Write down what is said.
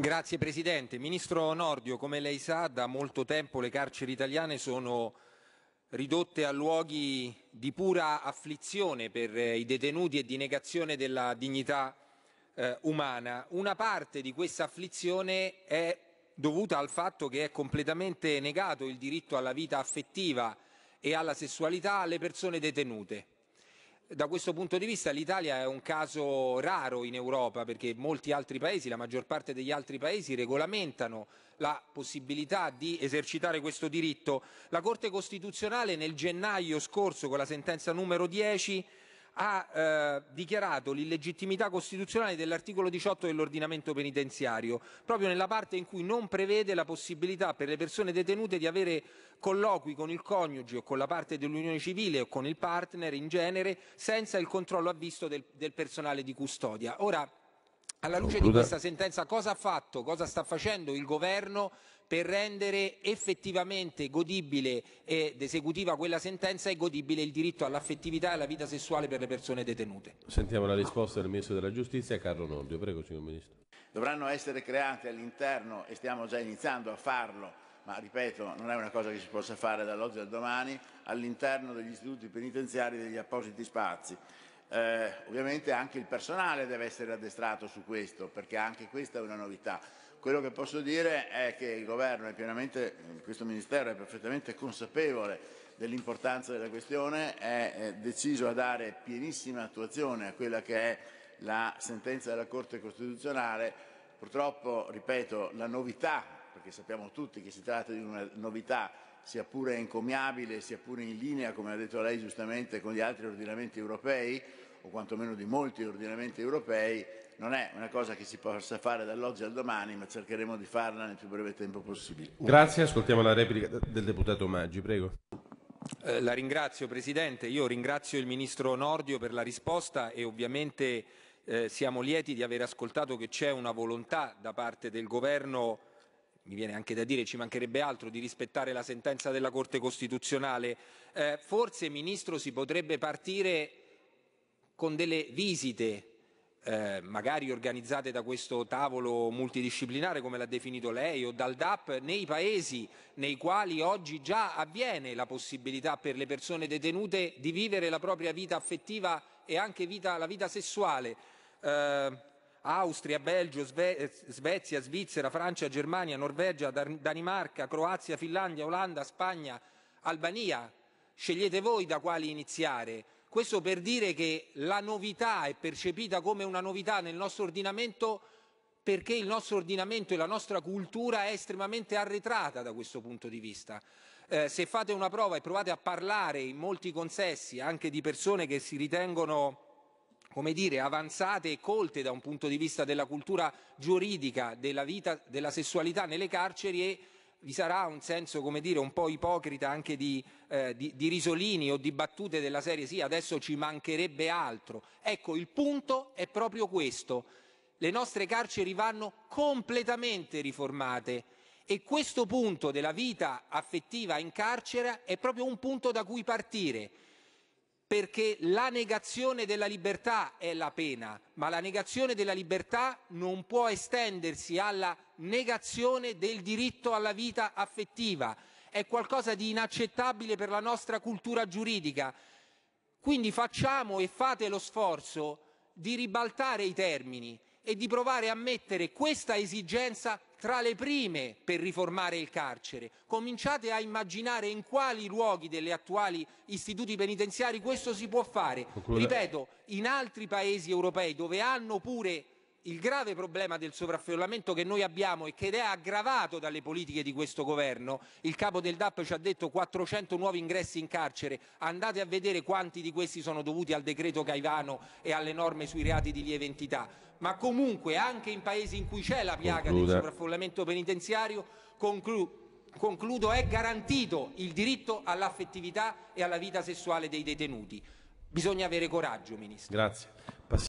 Grazie Presidente. Ministro Nordio, come lei sa, da molto tempo le carceri italiane sono ridotte a luoghi di pura afflizione per eh, i detenuti e di negazione della dignità eh, umana. Una parte di questa afflizione è dovuta al fatto che è completamente negato il diritto alla vita affettiva e alla sessualità alle persone detenute. Da questo punto di vista l'Italia è un caso raro in Europa perché molti altri paesi, la maggior parte degli altri paesi, regolamentano la possibilità di esercitare questo diritto. La Corte Costituzionale nel gennaio scorso, con la sentenza numero 10, ha eh, dichiarato l'illegittimità costituzionale dell'articolo 18 dell'ordinamento penitenziario, proprio nella parte in cui non prevede la possibilità per le persone detenute di avere colloqui con il coniuge o con la parte dell'unione civile o con il partner in genere senza il controllo a visto del, del personale di custodia. Ora, alla luce di questa sentenza cosa ha fatto, cosa sta facendo il governo per rendere effettivamente godibile ed esecutiva quella sentenza e godibile il diritto all'affettività e alla vita sessuale per le persone detenute? Sentiamo la risposta del Ministro della Giustizia, Carlo Nordio. Prego, signor Ministro. Dovranno essere create all'interno, e stiamo già iniziando a farlo, ma ripeto, non è una cosa che si possa fare dall'oggi al domani, all'interno degli istituti penitenziari degli appositi spazi eh, ovviamente anche il personale deve essere addestrato su questo, perché anche questa è una novità. Quello che posso dire è che il governo è pienamente, questo Ministero è perfettamente consapevole dell'importanza della questione, è deciso a dare pienissima attuazione a quella che è la sentenza della Corte Costituzionale. Purtroppo, ripeto, la novità, perché sappiamo tutti che si tratta di una novità sia pure encomiabile, sia pure in linea, come ha detto lei giustamente, con gli altri ordinamenti europei, o quantomeno di molti ordinamenti europei, non è una cosa che si possa fare dall'oggi al domani, ma cercheremo di farla nel più breve tempo possibile. Grazie, ascoltiamo la replica del deputato Maggi, prego. Eh, la ringrazio Presidente, io ringrazio il Ministro Nordio per la risposta e ovviamente eh, siamo lieti di aver ascoltato che c'è una volontà da parte del Governo mi viene anche da dire, ci mancherebbe altro, di rispettare la sentenza della Corte Costituzionale. Eh, forse, Ministro, si potrebbe partire con delle visite, eh, magari organizzate da questo tavolo multidisciplinare, come l'ha definito lei, o dal DAP, nei paesi nei quali oggi già avviene la possibilità per le persone detenute di vivere la propria vita affettiva e anche vita, la vita sessuale. Eh, Austria, Belgio, Sve- Svezia, Svizzera, Francia, Germania, Norvegia, Dan- Danimarca, Croazia, Finlandia, Olanda, Spagna, Albania. Scegliete voi da quali iniziare. Questo per dire che la novità è percepita come una novità nel nostro ordinamento perché il nostro ordinamento e la nostra cultura è estremamente arretrata da questo punto di vista. Eh, se fate una prova e provate a parlare in molti consessi anche di persone che si ritengono come dire, avanzate e colte da un punto di vista della cultura giuridica, della vita, della sessualità nelle carceri e vi sarà un senso, come dire, un po' ipocrita anche di, eh, di, di risolini o di battute della serie sì, adesso ci mancherebbe altro. Ecco, il punto è proprio questo. Le nostre carceri vanno completamente riformate e questo punto della vita affettiva in carcere è proprio un punto da cui partire perché la negazione della libertà è la pena, ma la negazione della libertà non può estendersi alla negazione del diritto alla vita affettiva. È qualcosa di inaccettabile per la nostra cultura giuridica. Quindi facciamo e fate lo sforzo di ribaltare i termini e di provare a mettere questa esigenza tra le prime per riformare il carcere. Cominciate a immaginare in quali luoghi degli attuali istituti penitenziari questo si può fare. Ripeto, in altri paesi europei dove hanno pure il grave problema del sovraffollamento che noi abbiamo e che è aggravato dalle politiche di questo governo, il capo del DAP ci ha detto 400 nuovi ingressi in carcere, andate a vedere quanti di questi sono dovuti al decreto Caivano e alle norme sui reati di lieve entità, ma comunque anche in paesi in cui c'è la piaga Concluda. del sovraffollamento penitenziario, conclu- concludo, è garantito il diritto all'affettività e alla vita sessuale dei detenuti. Bisogna avere coraggio, Ministro. Grazie.